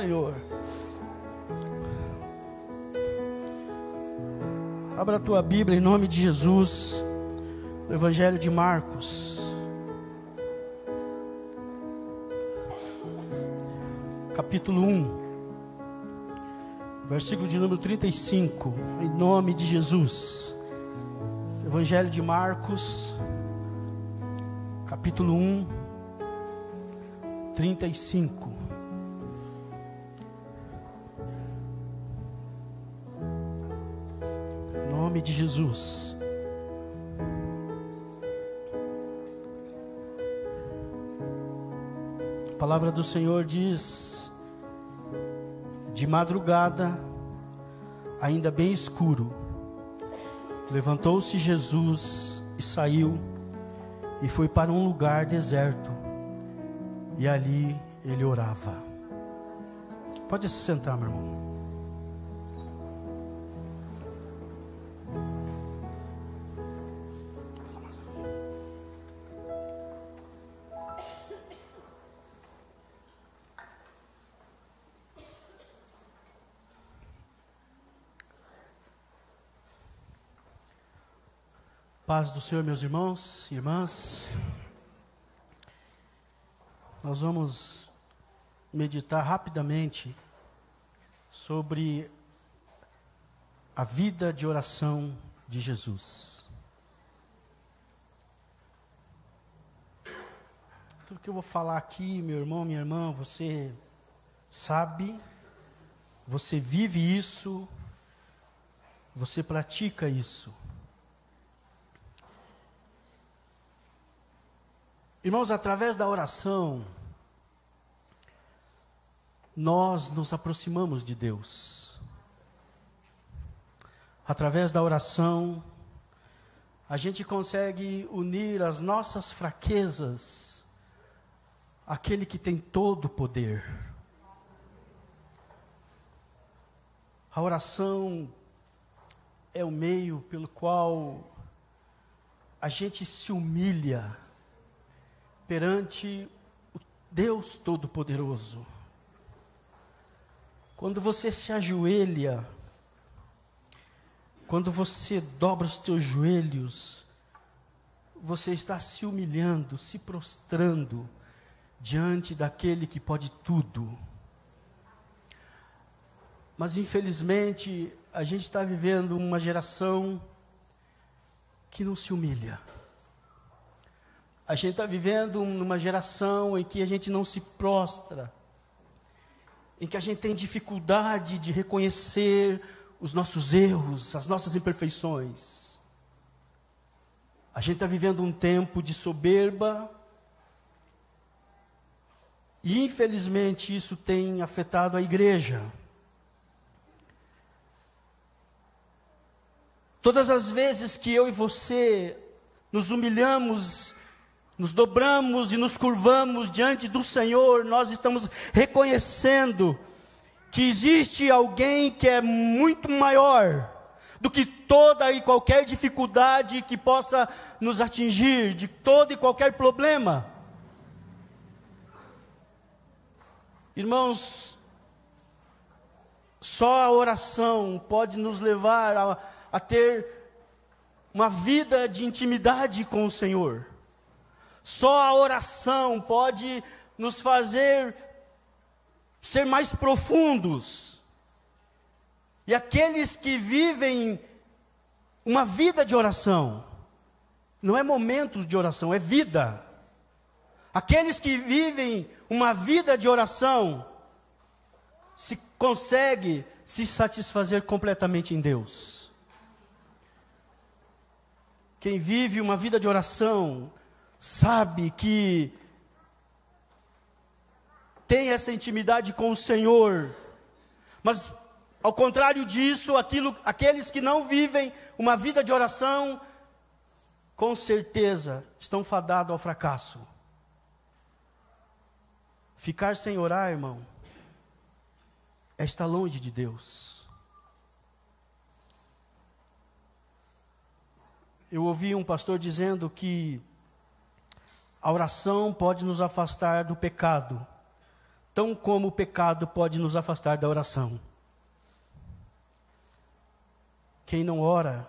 Senhor. Abra a tua Bíblia em nome de Jesus, no Evangelho de Marcos, capítulo 1, versículo de número 35, em nome de Jesus. Evangelho de Marcos, capítulo 1, 35. Jesus. A palavra do Senhor diz: de madrugada, ainda bem escuro, levantou-se Jesus e saiu e foi para um lugar deserto, e ali ele orava. Pode se sentar, meu irmão. paz do Senhor, meus irmãos e irmãs. Nós vamos meditar rapidamente sobre a vida de oração de Jesus. Tudo que eu vou falar aqui, meu irmão, minha irmã, você sabe, você vive isso, você pratica isso. Irmãos, através da oração, nós nos aproximamos de Deus. Através da oração, a gente consegue unir as nossas fraquezas àquele que tem todo o poder. A oração é o meio pelo qual a gente se humilha perante o Deus Todo-Poderoso. Quando você se ajoelha, quando você dobra os teus joelhos, você está se humilhando, se prostrando diante daquele que pode tudo. Mas infelizmente, a gente está vivendo uma geração que não se humilha. A gente está vivendo numa geração em que a gente não se prostra, em que a gente tem dificuldade de reconhecer os nossos erros, as nossas imperfeições. A gente está vivendo um tempo de soberba, e infelizmente isso tem afetado a igreja. Todas as vezes que eu e você nos humilhamos nos dobramos e nos curvamos diante do Senhor, nós estamos reconhecendo que existe alguém que é muito maior do que toda e qualquer dificuldade que possa nos atingir, de todo e qualquer problema. Irmãos, só a oração pode nos levar a, a ter uma vida de intimidade com o Senhor. Só a oração pode nos fazer ser mais profundos. E aqueles que vivem uma vida de oração, não é momento de oração, é vida. Aqueles que vivem uma vida de oração, se consegue se satisfazer completamente em Deus. Quem vive uma vida de oração, sabe que tem essa intimidade com o Senhor, mas ao contrário disso, aquilo, aqueles que não vivem uma vida de oração, com certeza estão fadados ao fracasso. Ficar sem orar, irmão, é estar longe de Deus. Eu ouvi um pastor dizendo que a oração pode nos afastar do pecado, tão como o pecado pode nos afastar da oração. Quem não ora,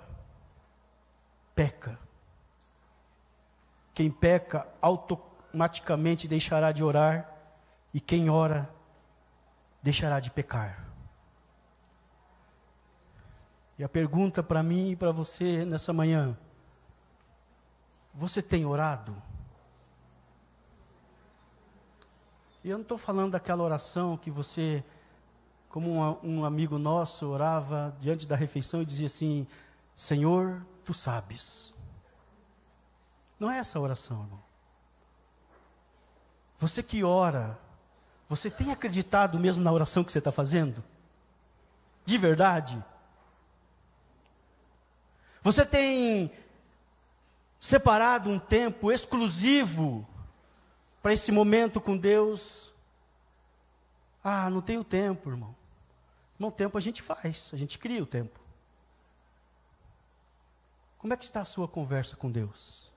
peca. Quem peca, automaticamente deixará de orar, e quem ora, deixará de pecar. E a pergunta para mim e para você nessa manhã: você tem orado? E eu não estou falando daquela oração que você, como um, um amigo nosso, orava diante da refeição e dizia assim: Senhor, tu sabes. Não é essa a oração, irmão. Você que ora, você tem acreditado mesmo na oração que você está fazendo? De verdade? Você tem separado um tempo exclusivo para esse momento com Deus. Ah, não tenho tempo, irmão. Irmão, tempo a gente faz, a gente cria o tempo. Como é que está a sua conversa com Deus?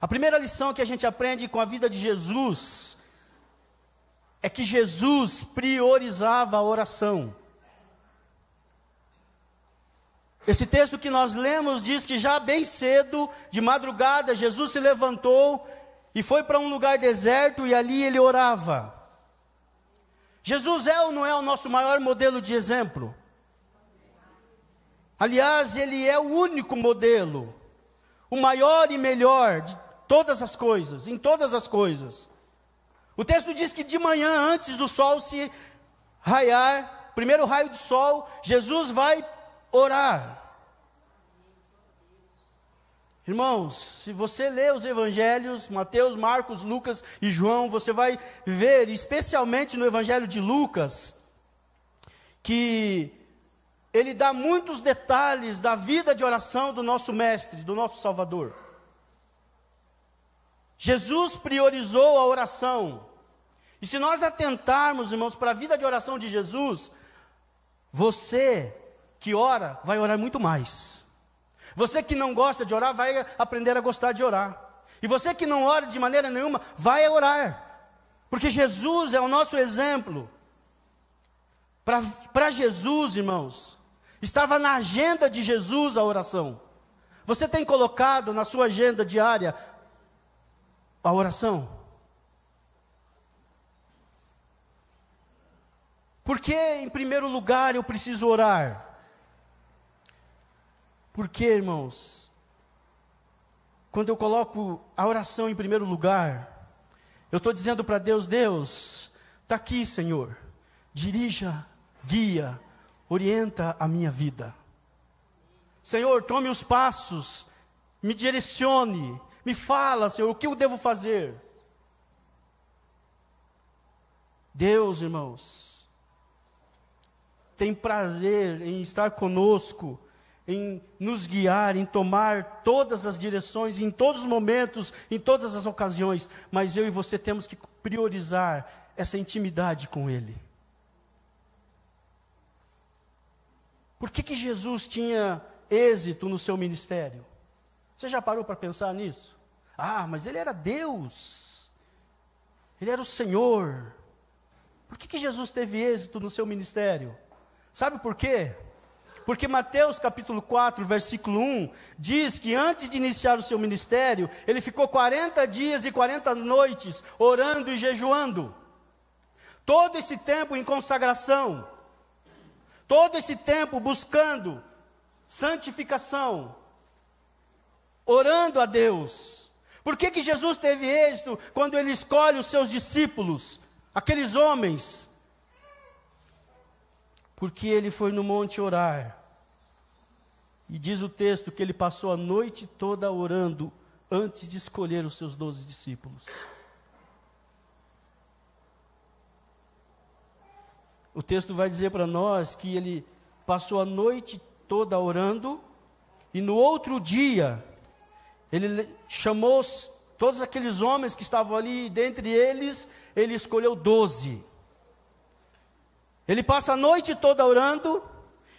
A primeira lição que a gente aprende com a vida de Jesus é que Jesus priorizava a oração. Esse texto que nós lemos diz que já bem cedo, de madrugada, Jesus se levantou e foi para um lugar deserto e ali ele orava. Jesus é ou não é o nosso maior modelo de exemplo? Aliás, ele é o único modelo, o maior e melhor de todas as coisas, em todas as coisas. O texto diz que de manhã, antes do sol se raiar, primeiro raio do sol, Jesus vai orar. Irmãos, se você ler os evangelhos, Mateus, Marcos, Lucas e João, você vai ver, especialmente no evangelho de Lucas, que ele dá muitos detalhes da vida de oração do nosso mestre, do nosso Salvador. Jesus priorizou a oração. E se nós atentarmos, irmãos, para a vida de oração de Jesus, você que ora vai orar muito mais. Você que não gosta de orar, vai aprender a gostar de orar. E você que não ora de maneira nenhuma, vai orar. Porque Jesus é o nosso exemplo. Para Jesus, irmãos, estava na agenda de Jesus a oração. Você tem colocado na sua agenda diária a oração? Porque, em primeiro lugar, eu preciso orar? Porque, irmãos, quando eu coloco a oração em primeiro lugar, eu estou dizendo para Deus: Deus, está aqui, Senhor, dirija, guia, orienta a minha vida. Senhor, tome os passos, me direcione, me fala, Senhor, o que eu devo fazer. Deus, irmãos, tem prazer em estar conosco em nos guiar, em tomar todas as direções, em todos os momentos, em todas as ocasiões, mas eu e você temos que priorizar essa intimidade com Ele. Por que, que Jesus tinha êxito no seu ministério? Você já parou para pensar nisso? Ah, mas ele era Deus, ele era o Senhor. Por que, que Jesus teve êxito no seu ministério? Sabe por quê? Porque Mateus capítulo 4, versículo 1, diz que antes de iniciar o seu ministério, ele ficou 40 dias e 40 noites orando e jejuando. Todo esse tempo em consagração, todo esse tempo buscando santificação, orando a Deus. Por que, que Jesus teve êxito quando ele escolhe os seus discípulos, aqueles homens? Porque ele foi no monte orar. E diz o texto que ele passou a noite toda orando antes de escolher os seus doze discípulos. O texto vai dizer para nós que ele passou a noite toda orando, e no outro dia, ele chamou todos aqueles homens que estavam ali, e dentre eles, ele escolheu doze. Ele passa a noite toda orando,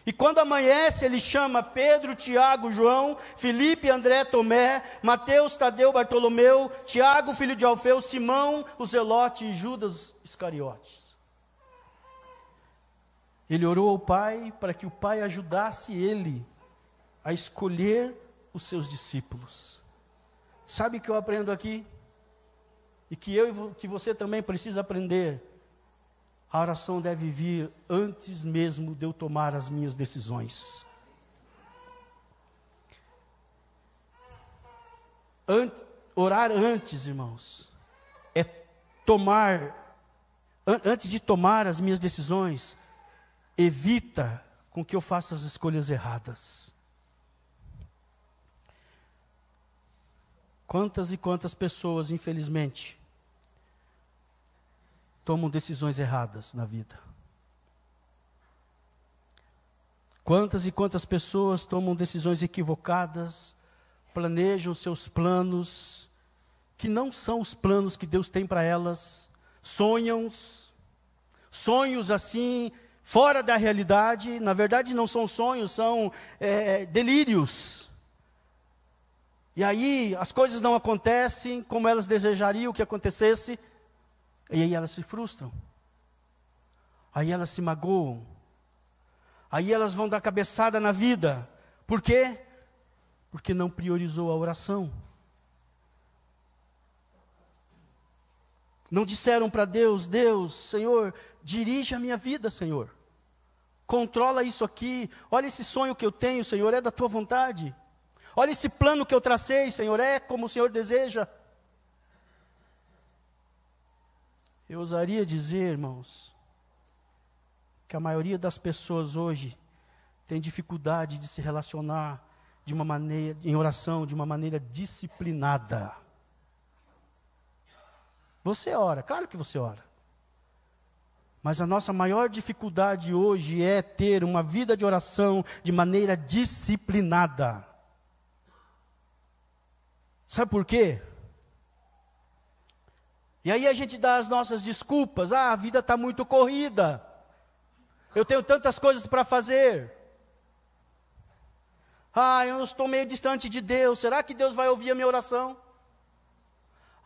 e quando amanhece, ele chama Pedro, Tiago, João, Felipe, André, Tomé, Mateus, Tadeu, Bartolomeu, Tiago, filho de Alfeu, Simão, o Zelote e Judas Iscariotes. Ele orou ao Pai para que o Pai ajudasse ele a escolher os seus discípulos. Sabe o que eu aprendo aqui? E que eu e que você também precisa aprender a oração deve vir antes mesmo de eu tomar as minhas decisões. orar antes, irmãos, é tomar, an, antes de tomar as minhas decisões, evita com que eu faça as escolhas erradas. Quantas e quantas pessoas, infelizmente, tomam decisões erradas na vida. Quantas e quantas pessoas tomam decisões equivocadas, planejam seus planos, que não são os planos que Deus tem para elas, sonhos, sonhos assim, fora da realidade, na verdade não são sonhos, são é, delírios. E aí as coisas não acontecem como elas desejariam que acontecesse, e aí elas se frustram. Aí elas se magoam. Aí elas vão dar cabeçada na vida. Por quê? Porque não priorizou a oração. Não disseram para Deus: Deus, Senhor, dirige a minha vida, Senhor. Controla isso aqui. Olha esse sonho que eu tenho, Senhor, é da tua vontade. Olha esse plano que eu tracei, Senhor, é como o Senhor deseja. Eu ousaria dizer, irmãos, que a maioria das pessoas hoje tem dificuldade de se relacionar de uma maneira em oração, de uma maneira disciplinada. Você ora, claro que você ora. Mas a nossa maior dificuldade hoje é ter uma vida de oração de maneira disciplinada. Sabe por quê? E aí a gente dá as nossas desculpas. Ah, a vida está muito corrida. Eu tenho tantas coisas para fazer. Ah, eu estou meio distante de Deus. Será que Deus vai ouvir a minha oração?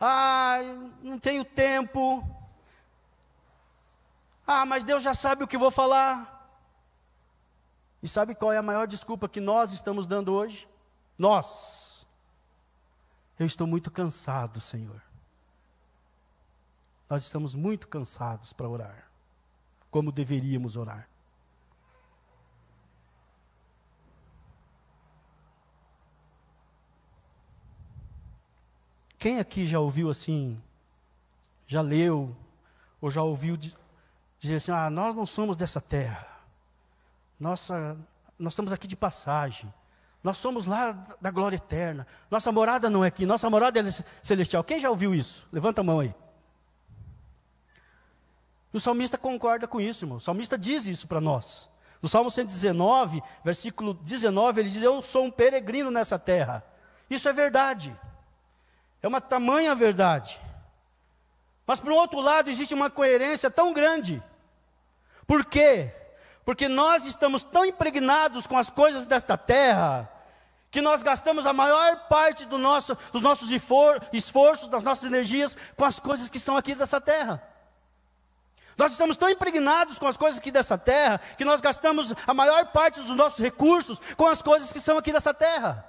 Ah, não tenho tempo. Ah, mas Deus já sabe o que vou falar. E sabe qual é a maior desculpa que nós estamos dando hoje? Nós. Eu estou muito cansado, Senhor. Nós estamos muito cansados para orar, como deveríamos orar. Quem aqui já ouviu assim, já leu, ou já ouviu dizer assim: ah, nós não somos dessa terra, nossa, nós estamos aqui de passagem, nós somos lá da glória eterna, nossa morada não é aqui, nossa morada é celestial. Quem já ouviu isso? Levanta a mão aí. E o salmista concorda com isso, irmão. O salmista diz isso para nós. No Salmo 119, versículo 19, ele diz: Eu sou um peregrino nessa terra. Isso é verdade. É uma tamanha verdade. Mas, por outro lado, existe uma coerência tão grande. Por quê? Porque nós estamos tão impregnados com as coisas desta terra, que nós gastamos a maior parte do nosso, dos nossos esforços, das nossas energias, com as coisas que são aqui dessa terra. Nós estamos tão impregnados com as coisas aqui dessa terra que nós gastamos a maior parte dos nossos recursos com as coisas que são aqui dessa terra.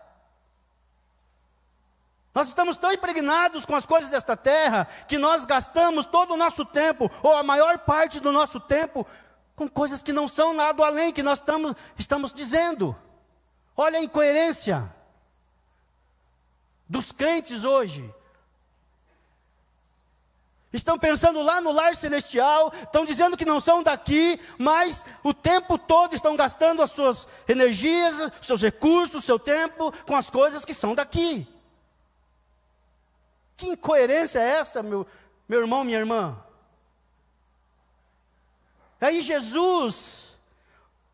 Nós estamos tão impregnados com as coisas desta terra que nós gastamos todo o nosso tempo, ou a maior parte do nosso tempo, com coisas que não são nada além que nós estamos, estamos dizendo. Olha a incoerência dos crentes hoje estão pensando lá no lar celestial, estão dizendo que não são daqui, mas o tempo todo estão gastando as suas energias, seus recursos, seu tempo com as coisas que são daqui. Que incoerência é essa, meu, meu irmão, minha irmã? Aí Jesus,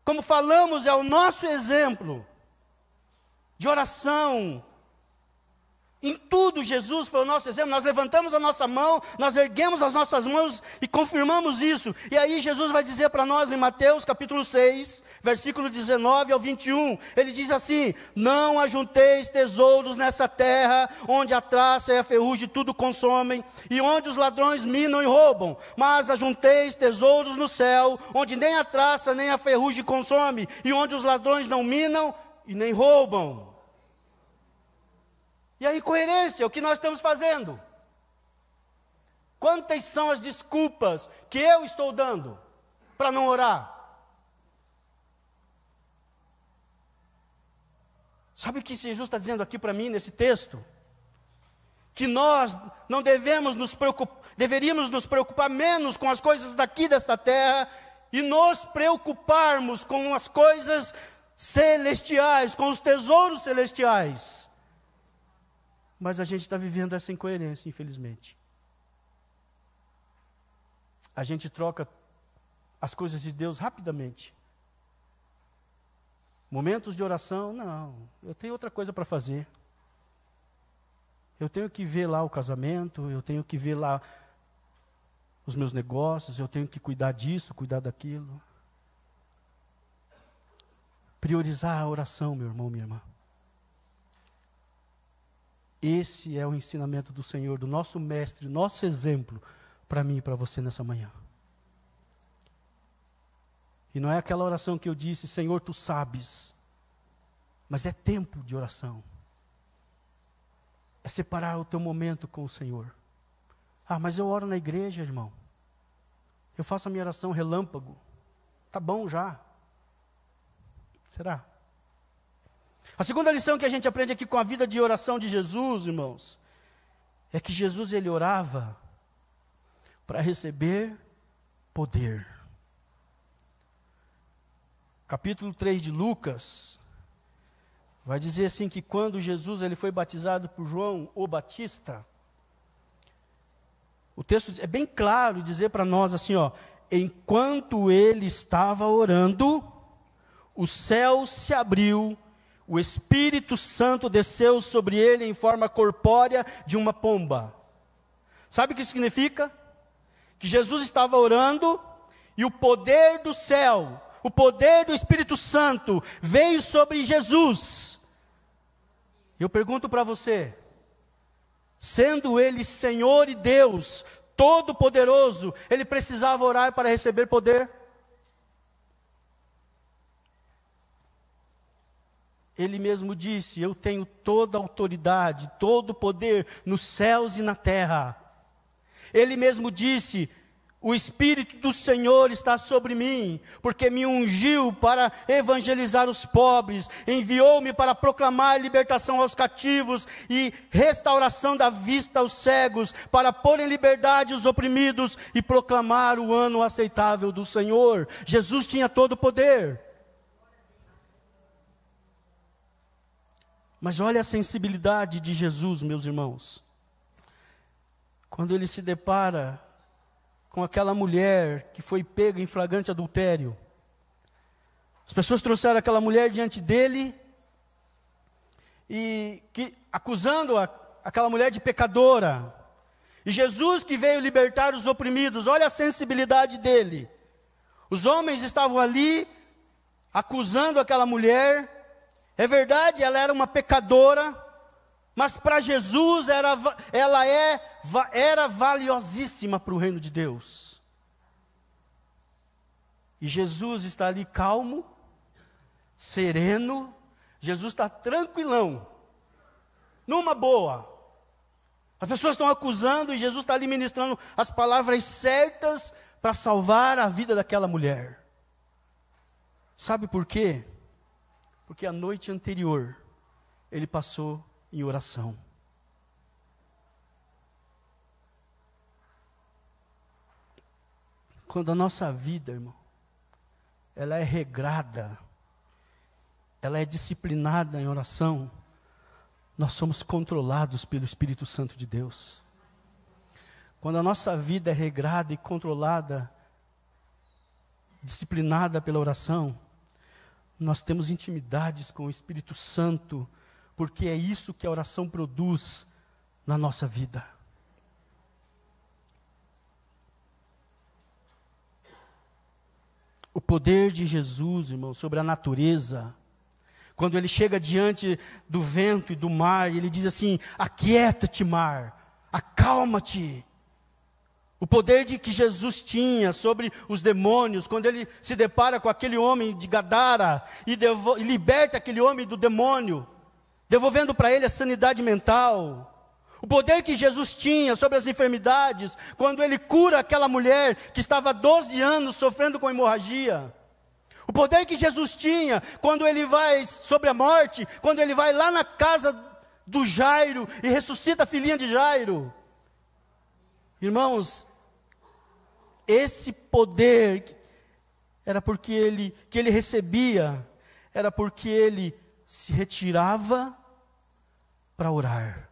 como falamos, é o nosso exemplo de oração, em tudo, Jesus foi o nosso exemplo. Nós levantamos a nossa mão, nós erguemos as nossas mãos e confirmamos isso. E aí, Jesus vai dizer para nós em Mateus capítulo 6, versículo 19 ao 21. Ele diz assim: Não ajunteis tesouros nessa terra, onde a traça e a ferrugem tudo consomem, e onde os ladrões minam e roubam. Mas ajunteis tesouros no céu, onde nem a traça nem a ferrugem consome, e onde os ladrões não minam e nem roubam. E a incoerência, é o que nós estamos fazendo? Quantas são as desculpas que eu estou dando para não orar? Sabe o que Jesus está dizendo aqui para mim nesse texto? Que nós não devemos nos preocupar, deveríamos nos preocupar menos com as coisas daqui desta terra e nos preocuparmos com as coisas celestiais, com os tesouros celestiais. Mas a gente está vivendo essa incoerência, infelizmente. A gente troca as coisas de Deus rapidamente. Momentos de oração, não, eu tenho outra coisa para fazer. Eu tenho que ver lá o casamento, eu tenho que ver lá os meus negócios, eu tenho que cuidar disso, cuidar daquilo. Priorizar a oração, meu irmão, minha irmã. Esse é o ensinamento do Senhor, do nosso mestre, nosso exemplo para mim e para você nessa manhã. E não é aquela oração que eu disse, Senhor, tu sabes. Mas é tempo de oração. É separar o teu momento com o Senhor. Ah, mas eu oro na igreja, irmão. Eu faço a minha oração relâmpago. Tá bom já. Será? A segunda lição que a gente aprende aqui com a vida de oração de Jesus, irmãos, é que Jesus ele orava para receber poder. Capítulo 3 de Lucas vai dizer assim que quando Jesus ele foi batizado por João o Batista, o texto é bem claro dizer para nós assim, ó, enquanto ele estava orando, o céu se abriu o Espírito Santo desceu sobre ele em forma corpórea de uma pomba. Sabe o que significa? Que Jesus estava orando e o poder do céu, o poder do Espírito Santo veio sobre Jesus. Eu pergunto para você, sendo ele Senhor e Deus, Todo-Poderoso, ele precisava orar para receber poder? Ele mesmo disse: Eu tenho toda a autoridade, todo o poder nos céus e na terra. Ele mesmo disse: O Espírito do Senhor está sobre mim, porque me ungiu para evangelizar os pobres, enviou-me para proclamar libertação aos cativos e restauração da vista aos cegos, para pôr em liberdade os oprimidos e proclamar o ano aceitável do Senhor. Jesus tinha todo o poder. Mas olha a sensibilidade de Jesus, meus irmãos. Quando ele se depara com aquela mulher que foi pega em flagrante adultério, as pessoas trouxeram aquela mulher diante dele e que, acusando a, aquela mulher de pecadora. E Jesus que veio libertar os oprimidos, olha a sensibilidade dele. Os homens estavam ali acusando aquela mulher é verdade, ela era uma pecadora, mas para Jesus era, ela é, era valiosíssima para o reino de Deus. E Jesus está ali calmo, sereno, Jesus está tranquilão, numa boa. As pessoas estão acusando e Jesus está ali ministrando as palavras certas para salvar a vida daquela mulher. Sabe por quê? porque a noite anterior ele passou em oração. Quando a nossa vida, irmão, ela é regrada, ela é disciplinada em oração, nós somos controlados pelo Espírito Santo de Deus. Quando a nossa vida é regrada e controlada, disciplinada pela oração, nós temos intimidades com o Espírito Santo, porque é isso que a oração produz na nossa vida. O poder de Jesus, irmão, sobre a natureza. Quando ele chega diante do vento e do mar, ele diz assim: Aquieta-te, mar, acalma-te. O poder de que Jesus tinha sobre os demônios, quando ele se depara com aquele homem de Gadara e, e liberta aquele homem do demônio, devolvendo para ele a sanidade mental. O poder que Jesus tinha sobre as enfermidades, quando ele cura aquela mulher que estava há 12 anos sofrendo com hemorragia. O poder que Jesus tinha quando ele vai sobre a morte, quando ele vai lá na casa do Jairo e ressuscita a filhinha de Jairo. Irmãos, esse poder era porque ele que ele recebia era porque ele se retirava para orar.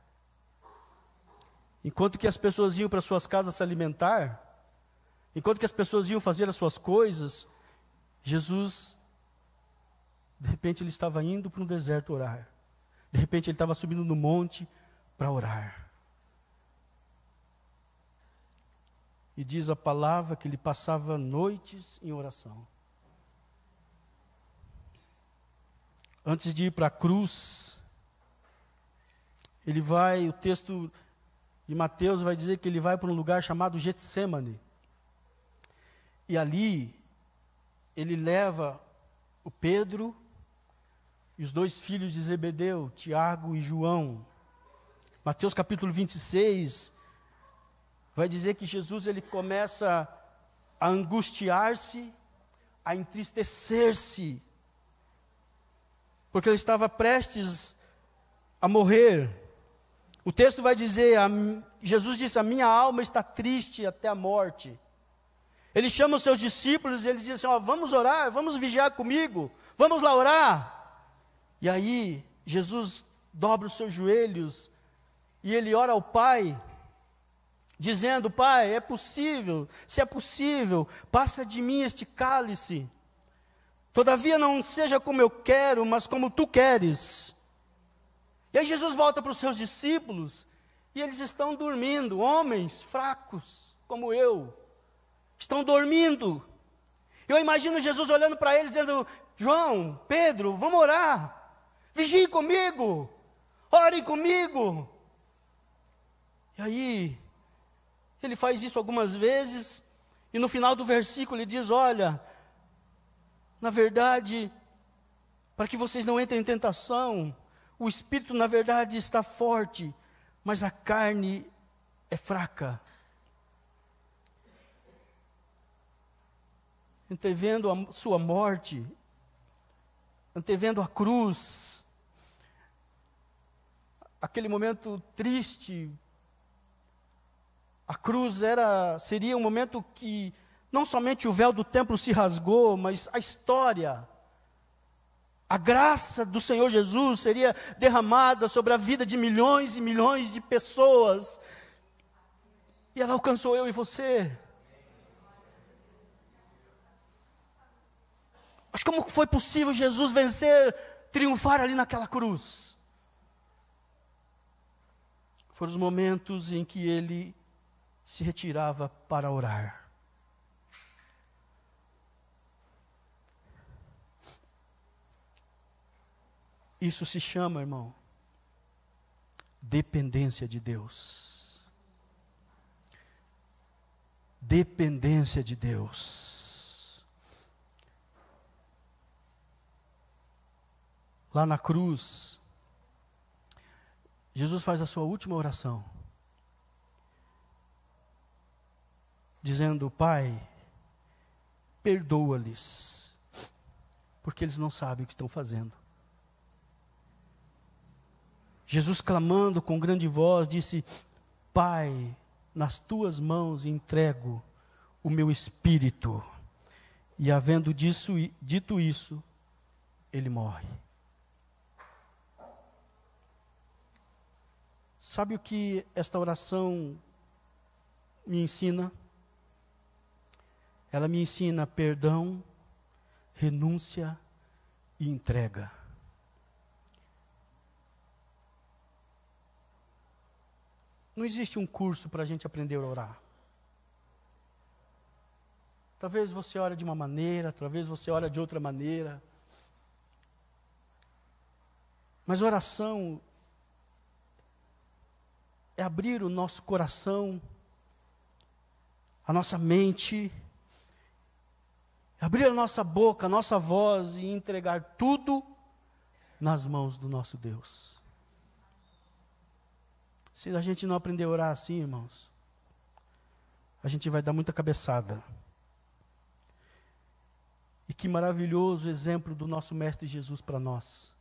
Enquanto que as pessoas iam para suas casas se alimentar, enquanto que as pessoas iam fazer as suas coisas, Jesus de repente ele estava indo para um deserto orar. De repente ele estava subindo no monte para orar. E diz a palavra que ele passava noites em oração. Antes de ir para a cruz, ele vai, o texto de Mateus vai dizer que ele vai para um lugar chamado Getsemane. E ali ele leva o Pedro e os dois filhos de Zebedeu, Tiago e João. Mateus capítulo 26, vai dizer que Jesus ele começa a angustiar-se, a entristecer-se, porque ele estava prestes a morrer. O texto vai dizer, a, Jesus disse: "A minha alma está triste até a morte". Ele chama os seus discípulos e ele diz assim: ó, vamos orar, vamos vigiar comigo, vamos lá orar. E aí, Jesus dobra os seus joelhos e ele ora ao Pai, dizendo: Pai, é possível, se é possível, passa de mim este cálice. Todavia não seja como eu quero, mas como tu queres. E aí Jesus volta para os seus discípulos e eles estão dormindo, homens fracos como eu, estão dormindo. Eu imagino Jesus olhando para eles dizendo: João, Pedro, vamos orar, vigiem comigo, orem comigo. E aí, ele faz isso algumas vezes, e no final do versículo ele diz: Olha, na verdade, para que vocês não entrem em tentação, o espírito, na verdade, está forte, mas a carne é fraca. Antevendo a sua morte, antevendo a cruz, aquele momento triste, a cruz era seria um momento que não somente o véu do templo se rasgou, mas a história a graça do Senhor Jesus seria derramada sobre a vida de milhões e milhões de pessoas. E ela alcançou eu e você. Mas como foi possível Jesus vencer, triunfar ali naquela cruz? Foram os momentos em que ele se retirava para orar. Isso se chama, irmão, dependência de Deus. Dependência de Deus. Lá na cruz, Jesus faz a sua última oração. dizendo: Pai, perdoa-lhes, porque eles não sabem o que estão fazendo. Jesus, clamando com grande voz, disse: Pai, nas tuas mãos entrego o meu espírito. E havendo disso, dito isso, ele morre. Sabe o que esta oração me ensina? Ela me ensina perdão, renúncia e entrega. Não existe um curso para a gente aprender a orar. Talvez você ore de uma maneira, talvez você ore de outra maneira. Mas oração é abrir o nosso coração, a nossa mente, abrir a nossa boca, a nossa voz e entregar tudo nas mãos do nosso Deus. Se a gente não aprender a orar assim, irmãos, a gente vai dar muita cabeçada. E que maravilhoso exemplo do nosso Mestre Jesus para nós.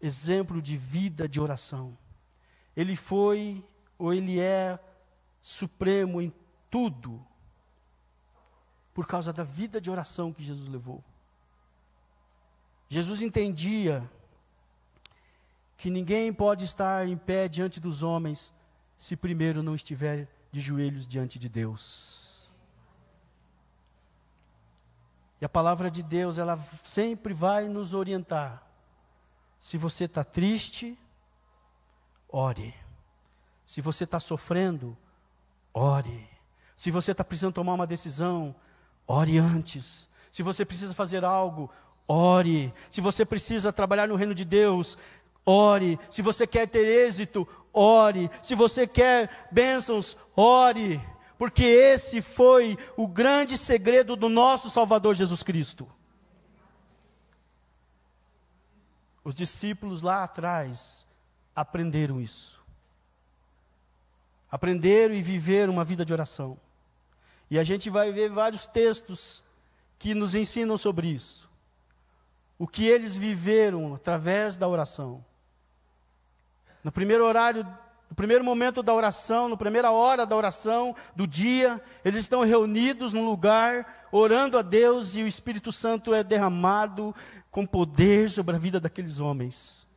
Exemplo de vida de oração. Ele foi, ou ele é, supremo em tudo por causa da vida de oração que Jesus levou. Jesus entendia que ninguém pode estar em pé diante dos homens se primeiro não estiver de joelhos diante de Deus. E a palavra de Deus, ela sempre vai nos orientar. Se você está triste, ore. Se você está sofrendo, ore. Se você está precisando tomar uma decisão, Ore antes. Se você precisa fazer algo, ore. Se você precisa trabalhar no reino de Deus, ore. Se você quer ter êxito, ore. Se você quer bênçãos, ore. Porque esse foi o grande segredo do nosso Salvador Jesus Cristo. Os discípulos lá atrás aprenderam isso. Aprenderam e viveram uma vida de oração. E a gente vai ver vários textos que nos ensinam sobre isso. O que eles viveram através da oração. No primeiro horário, no primeiro momento da oração, na primeira hora da oração do dia, eles estão reunidos num lugar, orando a Deus e o Espírito Santo é derramado com poder sobre a vida daqueles homens.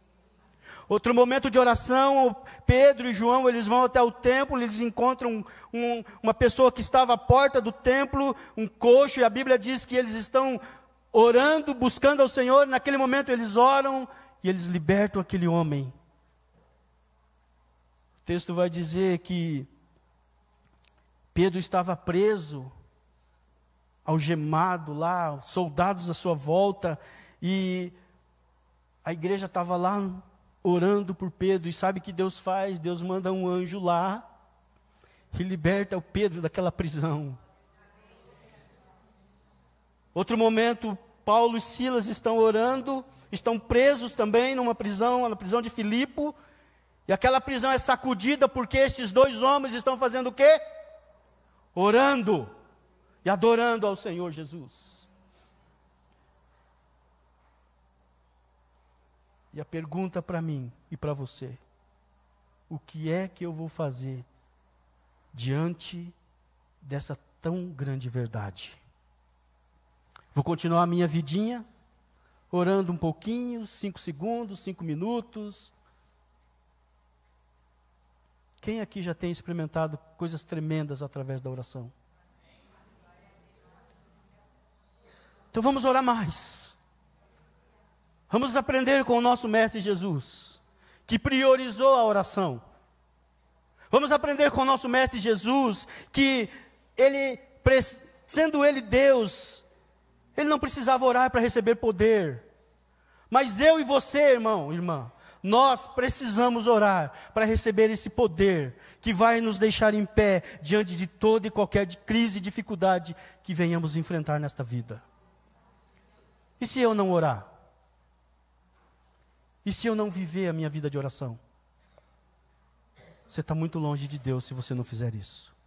Outro momento de oração, Pedro e João, eles vão até o templo, eles encontram um, uma pessoa que estava à porta do templo, um coxo, e a Bíblia diz que eles estão orando, buscando ao Senhor. Naquele momento eles oram e eles libertam aquele homem. O texto vai dizer que Pedro estava preso, algemado lá, soldados à sua volta, e a igreja estava lá orando por Pedro, e sabe o que Deus faz? Deus manda um anjo lá e liberta o Pedro daquela prisão. Outro momento, Paulo e Silas estão orando, estão presos também numa prisão, na prisão de Filipo, e aquela prisão é sacudida porque esses dois homens estão fazendo o quê? Orando e adorando ao Senhor Jesus. E a pergunta para mim e para você: o que é que eu vou fazer diante dessa tão grande verdade? Vou continuar a minha vidinha, orando um pouquinho, cinco segundos, cinco minutos. Quem aqui já tem experimentado coisas tremendas através da oração? Então vamos orar mais. Vamos aprender com o nosso Mestre Jesus, que priorizou a oração. Vamos aprender com o nosso Mestre Jesus, que ele, sendo ele Deus, ele não precisava orar para receber poder. Mas eu e você, irmão, irmã, nós precisamos orar para receber esse poder que vai nos deixar em pé diante de toda e qualquer crise e dificuldade que venhamos enfrentar nesta vida. E se eu não orar? E se eu não viver a minha vida de oração? Você está muito longe de Deus se você não fizer isso.